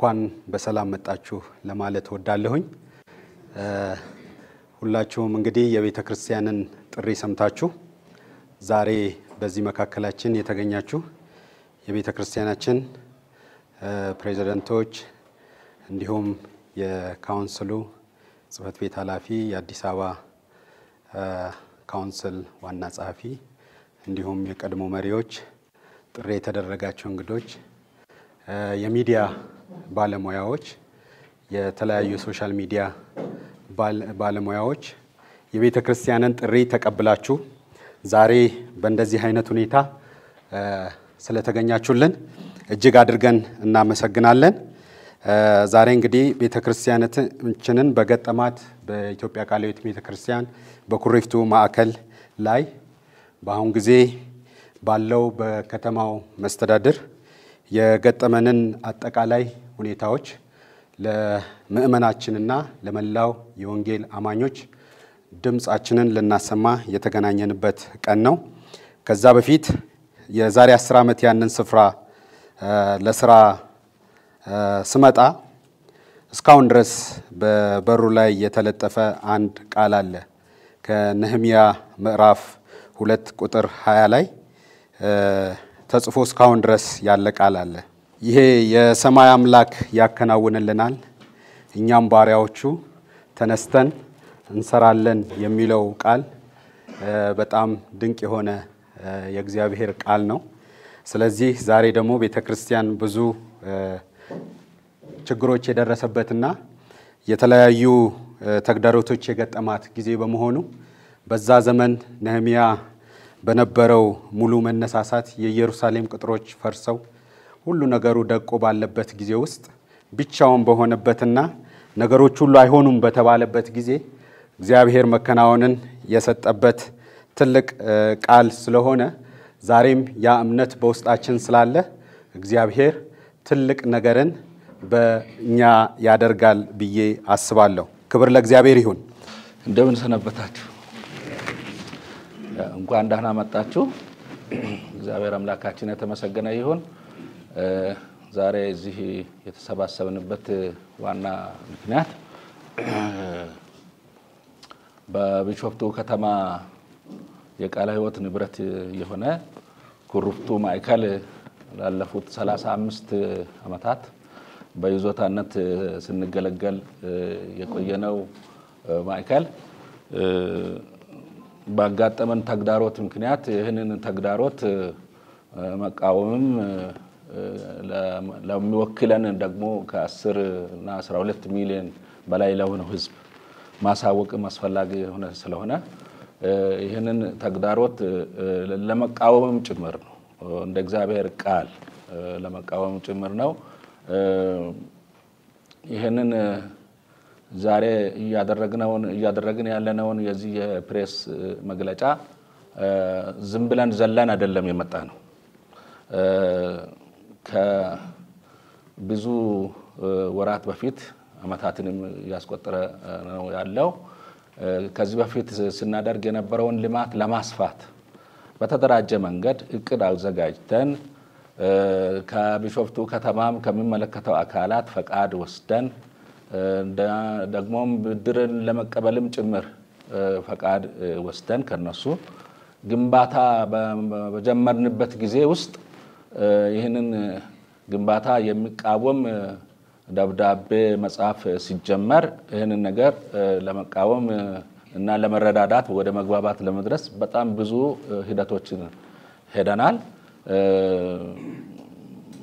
እንኳን በሰላም መጣችሁ ለማለት ወዳለሁኝ። ሁላችሁም እንግዲህ የቤተ ክርስቲያንን ጥሪ ሰምታችሁ ዛሬ በዚህ መካከላችን የተገኛችሁ የቤተ ክርስቲያናችን ፕሬዚደንቶች፣ እንዲሁም የካውንስሉ ጽህፈት ቤት ኃላፊ፣ የአዲስ አበባ ካውንስል ዋና ጸሐፊ፣ እንዲሁም የቀድሞ መሪዎች፣ ጥሪ የተደረጋቸው እንግዶች፣ የሚዲያ ባለሙያዎች፣ የተለያዩ የሶሻል ሚዲያ ባለሙያዎች የቤተ ክርስቲያንን ጥሪ ተቀብላችሁ ዛሬ በእንደዚህ አይነት ሁኔታ ስለተገኛችሁልን እጅግ አድርገን እናመሰግናለን። ዛሬ እንግዲህ ቤተ ክርስቲያናችንን በገጠማት በኢትዮጵያ ቃለ ሕይወት ቤተ ክርስቲያን በኩሪፍቱ ማዕከል ላይ በአሁን ጊዜ ባለው በከተማው መስተዳድር የገጠመንን አጠቃላይ ሁኔታዎች ለምእመናችንና ለመላው የወንጌል አማኞች ድምፃችንን ልናሰማ የተገናኘንበት ቀን ነው። ከዛ በፊት የዛሬ አስር ዓመት ያንን ስፍራ ለስራ ስመጣ እስካሁን ድረስ በበሩ ላይ የተለጠፈ አንድ ቃል አለ። ከነህምያ ምዕራፍ ሁለት ቁጥር 20 ላይ ተጽፎ እስካሁን ድረስ ያለ ቃል አለ። ይሄ የሰማይ አምላክ ያከናውንልናል፣ እኛም ባሪያዎቹ ተነስተን እንሰራለን የሚለው ቃል በጣም ድንቅ የሆነ የእግዚአብሔር ቃል ነው። ስለዚህ ዛሬ ደግሞ ቤተ ክርስቲያን ብዙ ችግሮች የደረሰበትና የተለያዩ ተግዳሮቶች የገጠማት ጊዜ በመሆኑ በዛ ዘመን ነህሚያ በነበረው ሙሉ መነሳሳት የኢየሩሳሌም ቅጥሮች ፈርሰው ሁሉ ነገሩ ደቆ ባለበት ጊዜ ውስጥ ብቻውን በሆነበትና ነገሮች ሁሉ አይሆኑም በተባለበት ጊዜ እግዚአብሔር መከናወንን የሰጠበት ትልቅ ቃል ስለሆነ ዛሬም ያ እምነት በውስጣችን ስላለ እግዚአብሔር ትልቅ ነገርን በእኛ ያደርጋል ብዬ አስባለሁ። ክብር ለእግዚአብሔር ይሁን። እንደምን ሰነበታችሁ? እንኳን ደህና መጣችሁ። እግዚአብሔር አምላካችን የተመሰገነ ይሁን። ዛሬ እዚህ የተሰባሰብንበት ዋና ምክንያት በቢሾፍቱ ከተማ የቃለ ሕይወት ንብረት የሆነ ኩሩፍቱ ማዕከል ላለፉት ሰላሳ አምስት ዓመታት በይዞታነት ስንገለገል የቆየነው ማዕከል ባጋጠመን ተግዳሮት ምክንያት ይህንን ተግዳሮት መቃወምም ለሚወክለን ደግሞ ከ10 እና 12 ሚሊዮን በላይ ለሆነው ህዝብ ማሳወቅም አስፈላጊ የሆነ ስለሆነ ይህንን ተግዳሮት ለመቃወምም ጭምር ነው። እንደ እግዚአብሔር ቃል ለመቃወም ጭምር ነው። ይህንን ዛሬ እያደረግነውን እያደረግን ያለነውን የዚህ የፕሬስ መግለጫ ዝም ብለን ዘለን አይደለም የመጣ ነው። ከብዙ ወራት በፊት አመታትንም እያስቆጠረ ነው ያለው። ከዚህ በፊት ስናደርግ የነበረውን ልማት ለማስፋት በተደራጀ መንገድ እቅድ አዘጋጅተን ከቢሾፍቱ ከተማም ከሚመለከተው አካላት ፈቃድ ወስደን ደግሞም ብድርን ለመቀበልም ጭምር ፈቃድ ወስደን ከነሱ ግንባታ በጀመርንበት ጊዜ ውስጥ ይህንን ግንባታ የሚቃወም ደብዳቤ መጻፍ ሲጀመር ይህንን ነገር ለመቃወም እና ለመረዳዳት ወደ መግባባት ለመድረስ በጣም ብዙ ሂደቶችን ሄደናል።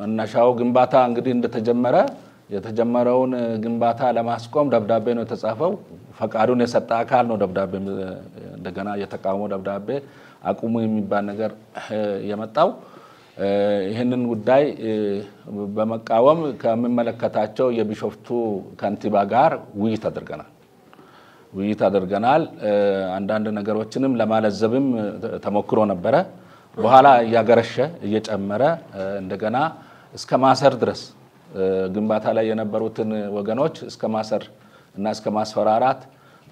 መነሻው ግንባታ እንግዲህ እንደተጀመረ የተጀመረውን ግንባታ ለማስቆም ደብዳቤ ነው የተጻፈው። ፈቃዱን የሰጠ አካል ነው ደብዳቤ እንደገና የተቃውሞ ደብዳቤ አቁሙ የሚባል ነገር የመጣው። ይህንን ጉዳይ በመቃወም ከሚመለከታቸው የቢሾፍቱ ከንቲባ ጋር ውይይት አድርገናል ውይይት አድርገናል። አንዳንድ ነገሮችንም ለማለዘብም ተሞክሮ ነበረ። በኋላ እያገረሸ እየጨመረ እንደገና እስከ ማሰር ድረስ ግንባታ ላይ የነበሩትን ወገኖች እስከ ማሰር እና እስከ ማስፈራራት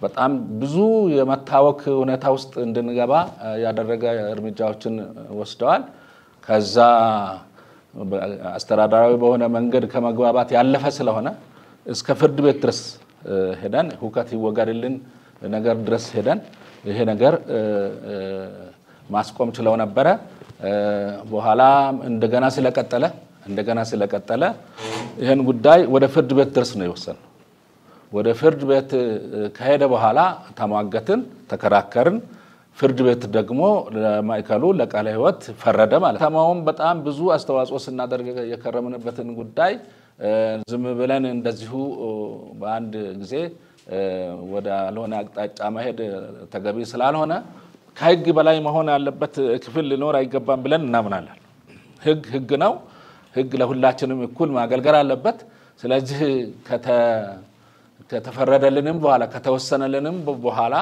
በጣም ብዙ የመታወክ ሁኔታ ውስጥ እንድንገባ ያደረገ እርምጃዎችን ወስደዋል። ከዛ አስተዳደራዊ በሆነ መንገድ ከመግባባት ያለፈ ስለሆነ እስከ ፍርድ ቤት ድረስ ሄደን ሁከት ይወገድልን ነገር ድረስ ሄደን ይሄ ነገር ማስቆም ችለው ነበረ። በኋላ እንደገና ስለቀጠለ እንደገና ስለቀጠለ ይህን ጉዳይ ወደ ፍርድ ቤት ድረስ ነው የወሰን ወደ ፍርድ ቤት ከሄደ በኋላ ተሟገትን፣ ተከራከርን። ፍርድ ቤት ደግሞ ለማዕከሉ ለቃለ ሕይወት ፈረደ ማለት ተማውን በጣም ብዙ አስተዋጽኦ ስናደርግ የከረምንበትን ጉዳይ ዝም ብለን እንደዚሁ በአንድ ጊዜ ወደ አልሆነ አቅጣጫ መሄድ ተገቢ ስላልሆነ ከሕግ በላይ መሆን ያለበት ክፍል ሊኖር አይገባም ብለን እናምናለን። ህግ ህግ ነው። ህግ ለሁላችንም እኩል ማገልገል አለበት። ስለዚህ ከተፈረደልንም በኋላ ከተወሰነልንም በኋላ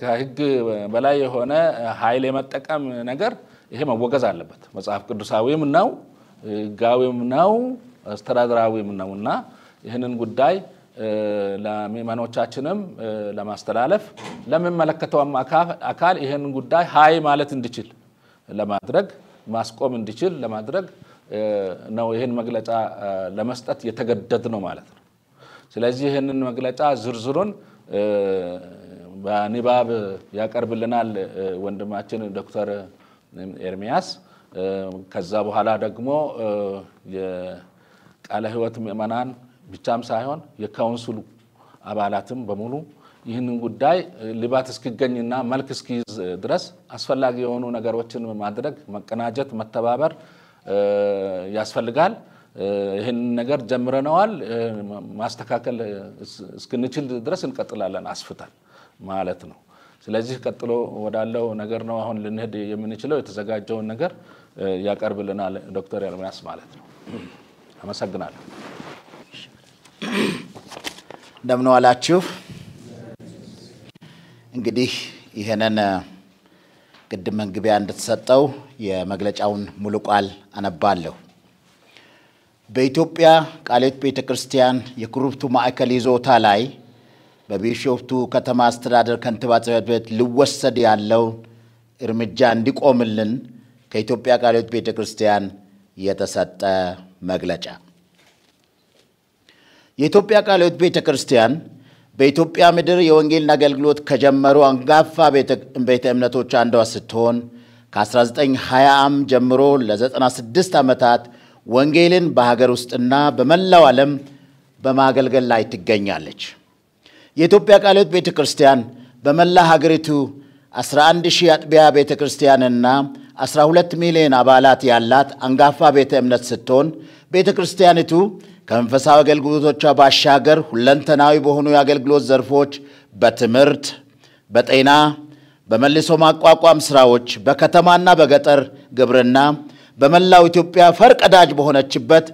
ከህግ በላይ የሆነ ኃይል የመጠቀም ነገር ይሄ መወገዝ አለበት። መጽሐፍ ቅዱሳዊም ነው፣ ህጋዊም ነው፣ አስተዳደራዊም ነው እና ይህንን ጉዳይ ለምዕመኖቻችንም ለማስተላለፍ ለሚመለከተውም አካል ይህንን ጉዳይ ሀይ ማለት እንዲችል ለማድረግ ማስቆም እንዲችል ለማድረግ ነው ይህን መግለጫ ለመስጠት የተገደድ ነው ማለት ነው። ስለዚህ ይህንን መግለጫ ዝርዝሩን በንባብ ያቀርብልናል ወንድማችን ዶክተር ኤርሚያስ። ከዛ በኋላ ደግሞ የቃለ ሕይወት ምእመናን ብቻም ሳይሆን የካውንስሉ አባላትም በሙሉ ይህንን ጉዳይ ልባት እስኪገኝና መልክ እስኪይዝ ድረስ አስፈላጊ የሆኑ ነገሮችን ማድረግ፣ መቀናጀት፣ መተባበር ያስፈልጋል። ይህን ነገር ጀምረነዋል። ማስተካከል እስክንችል ድረስ እንቀጥላለን አስፍታል ማለት ነው። ስለዚህ ቀጥሎ ወዳለው ነገር ነው አሁን ልንሄድ የምንችለው። የተዘጋጀውን ነገር ያቀርብልናል ዶክተር ኤርሚያስ ማለት ነው። አመሰግናለሁ። እንደምን ዋላችሁ። እንግዲህ ይህንን ቅድም መግቢያ እንደተሰጠው የመግለጫውን ሙሉ ቃል አነባለሁ። በኢትዮጵያ ቃሌት ቤተ ክርስቲያን የኩርፍቱ ማዕከል ይዞታ ላይ በቢሾፍቱ ከተማ አስተዳደር ከንቲባ ጽሕፈት ቤት ሊወሰድ ያለው እርምጃ እንዲቆምልን ከኢትዮጵያ ቃሌት ቤተ ክርስቲያን የተሰጠ መግለጫ የኢትዮጵያ ቃሌት ቤተ ክርስቲያን በኢትዮጵያ ምድር የወንጌልን አገልግሎት ከጀመሩ አንጋፋ ቤተ እምነቶች አንዷ ስትሆን ከ1920 ጀምሮ ለ96 ዓመታት ወንጌልን በሀገር ውስጥና በመላው ዓለም በማገልገል ላይ ትገኛለች። የኢትዮጵያ ቃለ ሕይወት ቤተ ክርስቲያን በመላ ሀገሪቱ 11 ሺህ አጥቢያ ቤተ ክርስቲያንና 12 ሚሊዮን አባላት ያላት አንጋፋ ቤተ እምነት ስትሆን ቤተ ክርስቲያኒቱ ከመንፈሳዊ አገልግሎቶቿ ባሻገር ሁለንተናዊ በሆኑ የአገልግሎት ዘርፎች በትምህርት፣ በጤና፣ በመልሶ ማቋቋም ስራዎች፣ በከተማና በገጠር ግብርና፣ በመላው ኢትዮጵያ ፈርቀዳጅ በሆነችበት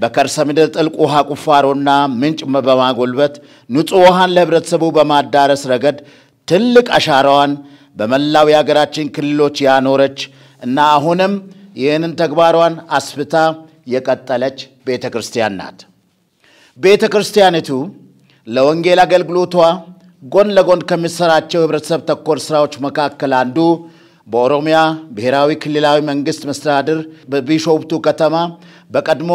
በከርሰ ምድር ጥልቅ ውሃ ቁፋሮና ምንጭ በማጎልበት ንጹሕ ውሃን ለህብረተሰቡ በማዳረስ ረገድ ትልቅ አሻራዋን በመላው የሀገራችን ክልሎች ያኖረች እና አሁንም ይህንን ተግባሯን አስፍታ የቀጠለች ቤተ ክርስቲያን ናት። ቤተ ክርስቲያኒቱ ለወንጌል አገልግሎቷ ጎን ለጎን ከሚሰራቸው ህብረተሰብ ተኮር ስራዎች መካከል አንዱ በኦሮሚያ ብሔራዊ ክልላዊ መንግስት መስተዳድር በቢሾፍቱ ከተማ በቀድሞ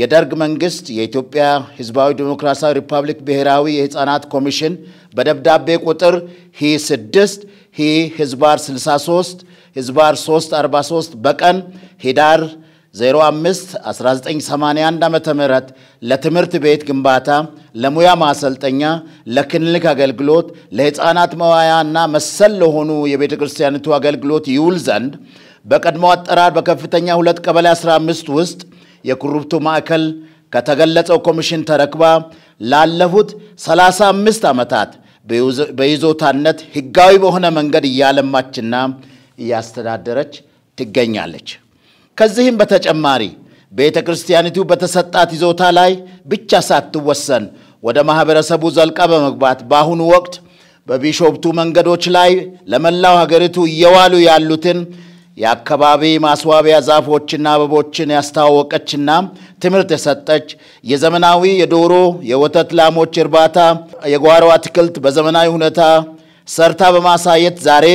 የደርግ መንግስት የኢትዮጵያ ህዝባዊ ዴሞክራሲያዊ ሪፐብሊክ ብሔራዊ የህፃናት ኮሚሽን በደብዳቤ ቁጥር ሂ 6 ሂ ህዝባር 63 ህዝባር 343 በቀን ሂዳር 05 1981 ዓ ም ለትምህርት ቤት ግንባታ፣ ለሙያ ማሰልጠኛ፣ ለክሊኒክ አገልግሎት፣ ለሕፃናት መዋያ እና መሰል ለሆኑ የቤተ ክርስቲያኒቱ አገልግሎት ይውል ዘንድ በቀድሞ አጠራር በከፍተኛ ሁለት ቀበሌ 15 ውስጥ የኩሩብቱ ማዕከል ከተገለጸው ኮሚሽን ተረክባ ላለፉት 35 ዓመታት በይዞታነት ህጋዊ በሆነ መንገድ እያለማችና እያስተዳደረች ትገኛለች። ከዚህም በተጨማሪ ቤተ ክርስቲያኒቱ በተሰጣት ይዞታ ላይ ብቻ ሳትወሰን ወደ ማህበረሰቡ ዘልቃ በመግባት በአሁኑ ወቅት በቢሾፍቱ መንገዶች ላይ ለመላው ሀገሪቱ እየዋሉ ያሉትን የአካባቢ ማስዋቢያ ዛፎችና አበቦችን ያስተዋወቀችና ትምህርት የሰጠች የዘመናዊ የዶሮ የወተት ላሞች እርባታ የጓሮ አትክልት በዘመናዊ ሁኔታ ሰርታ በማሳየት ዛሬ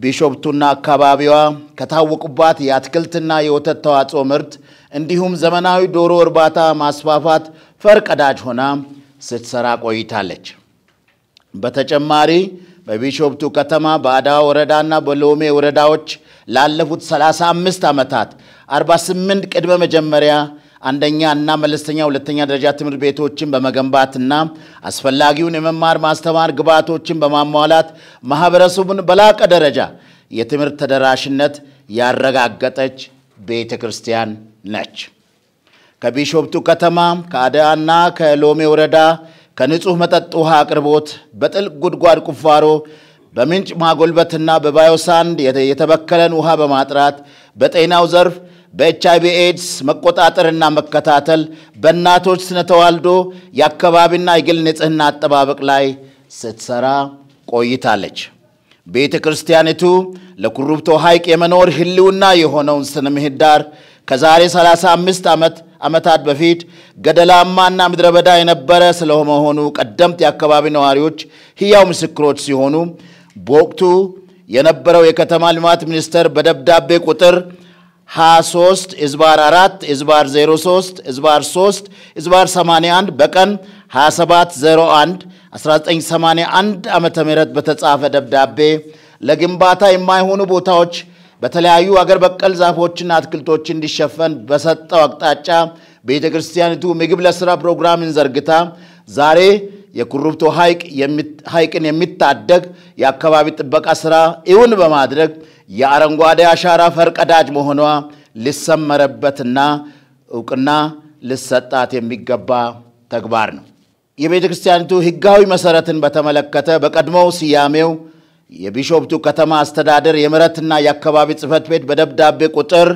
ቢሾፍቱና አካባቢዋ ከታወቁባት የአትክልትና የወተት ተዋጽኦ ምርት እንዲሁም ዘመናዊ ዶሮ እርባታ ማስፋፋት ፈርቀዳጅ ሆና ስትሰራ ቆይታለች። በተጨማሪ በቢሾፍቱ ከተማ በአዳዋ ወረዳና በሎሜ ወረዳዎች ላለፉት 35 ዓመታት 48 ቅድመ መጀመሪያ አንደኛ እና መለስተኛ ሁለተኛ ደረጃ ትምህርት ቤቶችን በመገንባትና አስፈላጊውን የመማር ማስተማር ግብዓቶችን በማሟላት ማህበረሰቡን በላቀ ደረጃ የትምህርት ተደራሽነት ያረጋገጠች ቤተ ክርስቲያን ነች። ከቢሾፍቱ ከተማ ከአዳና ከሎሜ ወረዳ ከንጹህ መጠጥ ውሃ አቅርቦት በጥልቅ ጉድጓድ ቁፋሮ በምንጭ ማጎልበትና በባዮሳንድ የተበከለን ውሃ በማጥራት በጤናው ዘርፍ በኤችአይቪ ኤድስ መቆጣጠርና መከታተል፣ በእናቶች ስነ ተዋልዶ፣ የአካባቢና የግል ንጽህና አጠባበቅ ላይ ስትሰራ ቆይታለች። ቤተ ክርስቲያኒቱ ለኩሩብቶ ሐይቅ የመኖር ህልውና የሆነውን ስነ ምህዳር ከዛሬ 35 ዓመት ዓመታት በፊት ገደላማና ምድረ በዳ የነበረ ስለመሆኑ ቀደምት የአካባቢ ነዋሪዎች ህያው ምስክሮች ሲሆኑ በወቅቱ የነበረው የከተማ ልማት ሚኒስቴር በደብዳቤ ቁጥር 23 ዝባር 4 ዝባር 03 ዝባር 3 ዝባር 81 በቀን 2701 1981 ዓ ም በተጻፈ ደብዳቤ ለግንባታ የማይሆኑ ቦታዎች በተለያዩ አገር በቀል ዛፎችና አትክልቶች እንዲሸፈን በሰጠው አቅጣጫ ቤተ ክርስቲያኒቱ ምግብ ለሥራ ፕሮግራምን ዘርግታ ዛሬ የኩሩብቶ ሐይቅን የሚታደግ የአካባቢ ጥበቃ ሥራ ይሁን በማድረግ የአረንጓዴ አሻራ ፈርቀዳጅ መሆኗ ሊሰመረበትና እውቅና ልሰጣት የሚገባ ተግባር ነው። የቤተ ክርስቲያኒቱ ሕጋዊ መሠረትን በተመለከተ በቀድሞው ስያሜው የቢሾፍቱ ከተማ አስተዳደር የምህረትና የአካባቢ ጽህፈት ቤት በደብዳቤ ቁጥር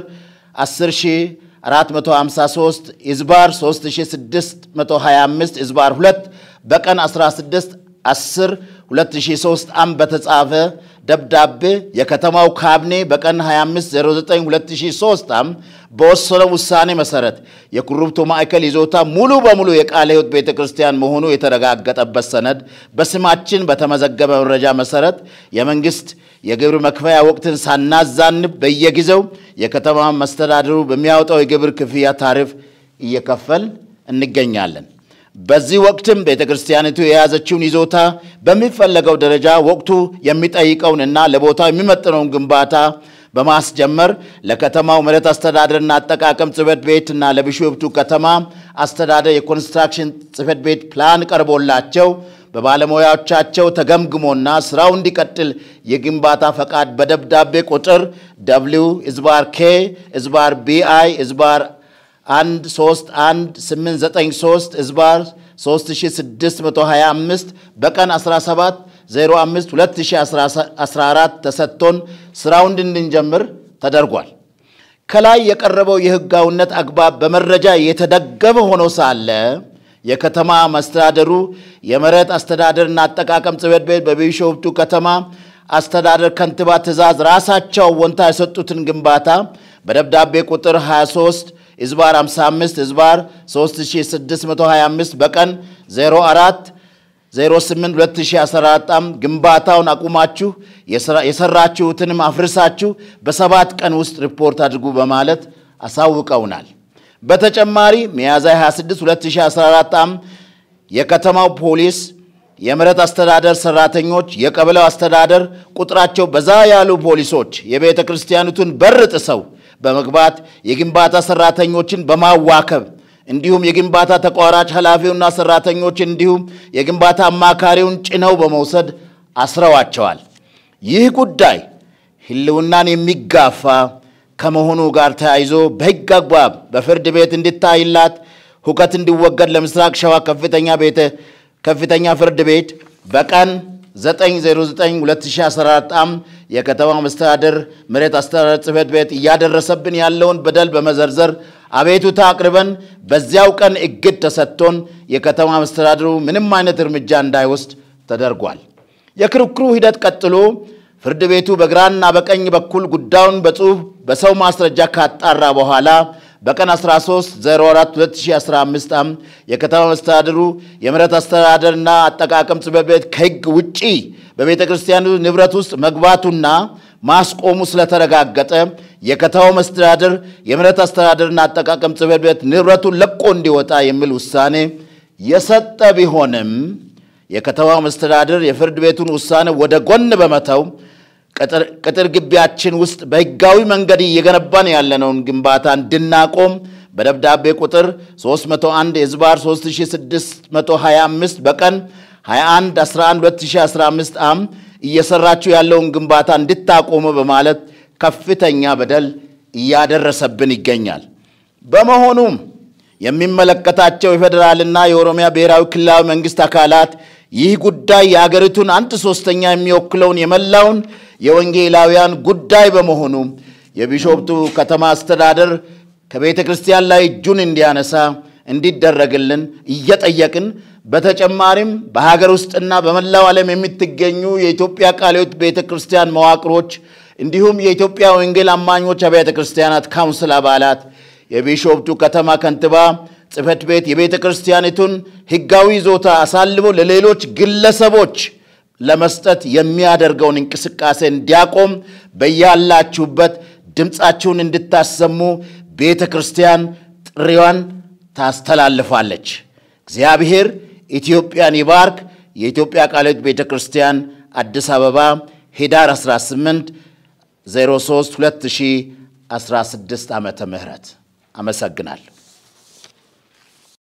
10453 ዝባር 3625 ዝባር 2 በቀን 16 10 2003 ዓ.ም በተጻፈ ደብዳቤ የከተማው ካቢኔ በቀን 25092003 ዓ.ም በወሰነው ውሳኔ መሰረት የኩሩብቱ ማዕከል ይዞታ ሙሉ በሙሉ የቃለ ሕይወት ቤተ ክርስቲያን መሆኑ የተረጋገጠበት ሰነድ በስማችን በተመዘገበ መረጃ መሰረት የመንግስት የግብር መክፈያ ወቅትን ሳናዛንብ በየጊዜው የከተማ መስተዳድሩ በሚያወጣው የግብር ክፍያ ታሪፍ እየከፈል እንገኛለን። በዚህ ወቅትም ቤተ ክርስቲያኒቱ የያዘችውን ይዞታ በሚፈለገው ደረጃ ወቅቱ የሚጠይቀውንና ለቦታው የሚመጥነውን ግንባታ በማስጀመር ለከተማው መሬት አስተዳደርና አጠቃቀም ጽሕፈት ቤትና ለቢሾፍቱ ከተማ አስተዳደር የኮንስትራክሽን ጽፈት ቤት ፕላን ቀርቦላቸው በባለሙያዎቻቸው ተገምግሞና ስራው እንዲቀጥል የግንባታ ፈቃድ በደብዳቤ ቁጥር ደብሊው ዝባር ኬ ዝባር ቢአይ ዝባር አንድ ሶስት አንድ ስምንት ዘጠኝ ሶስት ህዝባር 3625 በቀን ሺ አስራ አራት ተሰጥቶን ስራውን እንድንጀምር ተደርጓል። ከላይ የቀረበው የህጋዊነት አግባብ በመረጃ የተደገመ ሆኖ ሳለ የከተማ መስተዳደሩ የመሬት አስተዳደርና አጠቃቀም ጽሕፈት ቤት በቢሾፍቱ ከተማ አስተዳደር ከንቲባ ትዕዛዝ ራሳቸው ወንታ የሰጡትን ግንባታ በደብዳቤ ቁጥር 23 ህዝባር 55 ህዝባር 3625 በቀን 04 08 2014 ዓ.ም ግንባታውን አቁማችሁ የሰራችሁትንም አፍርሳችሁ በሰባት ቀን ውስጥ ሪፖርት አድርጉ በማለት አሳውቀውናል። በተጨማሪ ሚያዝያ 26 2014 ዓ.ም የከተማው ፖሊስ የምረት አስተዳደር ሰራተኞች፣ የቀበለው አስተዳደር ቁጥራቸው በዛ ያሉ ፖሊሶች የቤተ ክርስቲያኒቱን በር ጥሰው በመግባት የግንባታ ሰራተኞችን በማዋከብ እንዲሁም የግንባታ ተቋራጭ ኃላፊውና ሰራተኞች እንዲሁም የግንባታ አማካሪውን ጭነው በመውሰድ አስረዋቸዋል። ይህ ጉዳይ ህልውናን የሚጋፋ ከመሆኑ ጋር ተያይዞ በህግ አግባብ በፍርድ ቤት እንዲታይላት ሁከት እንዲወገድ ለምስራቅ ሸዋ ከፍተኛ ቤተ ከፍተኛ ፍርድ ቤት በቀን 9092014 ዓ.ም የከተማ መስተዳደር መሬት አስተዳደር ጽህፈት ቤት እያደረሰብን ያለውን በደል በመዘርዘር አቤቱታ አቅርበን በዚያው ቀን እግድ ተሰጥቶን የከተማ መስተዳድሩ ምንም አይነት እርምጃ እንዳይወስድ ተደርጓል። የክርክሩ ሂደት ቀጥሎ ፍርድ ቤቱ በግራና በቀኝ በኩል ጉዳዩን በጽሑፍ በሰው ማስረጃ ካጣራ በኋላ በቀን 13 04 2015 የከተማ መስተዳድሩ የምረት አስተዳደርና አጠቃቀም ጽሕፈት ቤት ከሕግ ውጪ በቤተ ክርስቲያኑ ንብረት ውስጥ መግባቱና ማስቆሙ ስለተረጋገጠ የከተማው መስተዳድር የምረት አስተዳደርና አጠቃቀም ጽሕፈት ቤት ንብረቱን ለቆ እንዲወጣ የሚል ውሳኔ የሰጠ ቢሆንም የከተማው መስተዳድር የፍርድ ቤቱን ውሳኔ ወደ ጎን በመተው ቅጥር ግቢያችን ውስጥ በህጋዊ መንገድ እየገነባን ያለነውን ግንባታ እንድናቆም በደብዳቤ ቁጥር 301 የዝባር 3625 በቀን 21 11 2015 ዓም እየሰራችሁ ያለውን ግንባታ እንድታቆሙ በማለት ከፍተኛ በደል እያደረሰብን ይገኛል። በመሆኑም የሚመለከታቸው የፌዴራልና የኦሮሚያ ብሔራዊ ክልላዊ መንግስት አካላት ይህ ጉዳይ የአገሪቱን አንድ ሶስተኛ የሚወክለውን የመላውን የወንጌላውያን ጉዳይ በመሆኑ የቢሾፕቱ ከተማ አስተዳደር ከቤተ ክርስቲያን ላይ እጁን እንዲያነሳ እንዲደረግልን እየጠየቅን በተጨማሪም በሀገር ውስጥና በመላው ዓለም የምትገኙ የኢትዮጵያ ቃለ ቤተ ክርስቲያን መዋቅሮች እንዲሁም የኢትዮጵያ ወንጌል አማኞች አብያተ ክርስቲያናት ካውንስል አባላት፣ የቢሾፕቱ ከተማ ከንቲባ ጽህፈት ቤት የቤተ ክርስቲያኒቱን ህጋዊ ይዞታ አሳልፎ ለሌሎች ግለሰቦች ለመስጠት የሚያደርገውን እንቅስቃሴ እንዲያቆም በያላችሁበት ድምፃችሁን እንድታሰሙ ቤተ ክርስቲያን ጥሪዋን ታስተላልፋለች። እግዚአብሔር ኢትዮጵያን ይባርክ። የኢትዮጵያ ቃሎት ቤተ ክርስቲያን አዲስ አበባ ሄዳር 18 03 2016 ዓ ምህረት አመሰግናለሁ።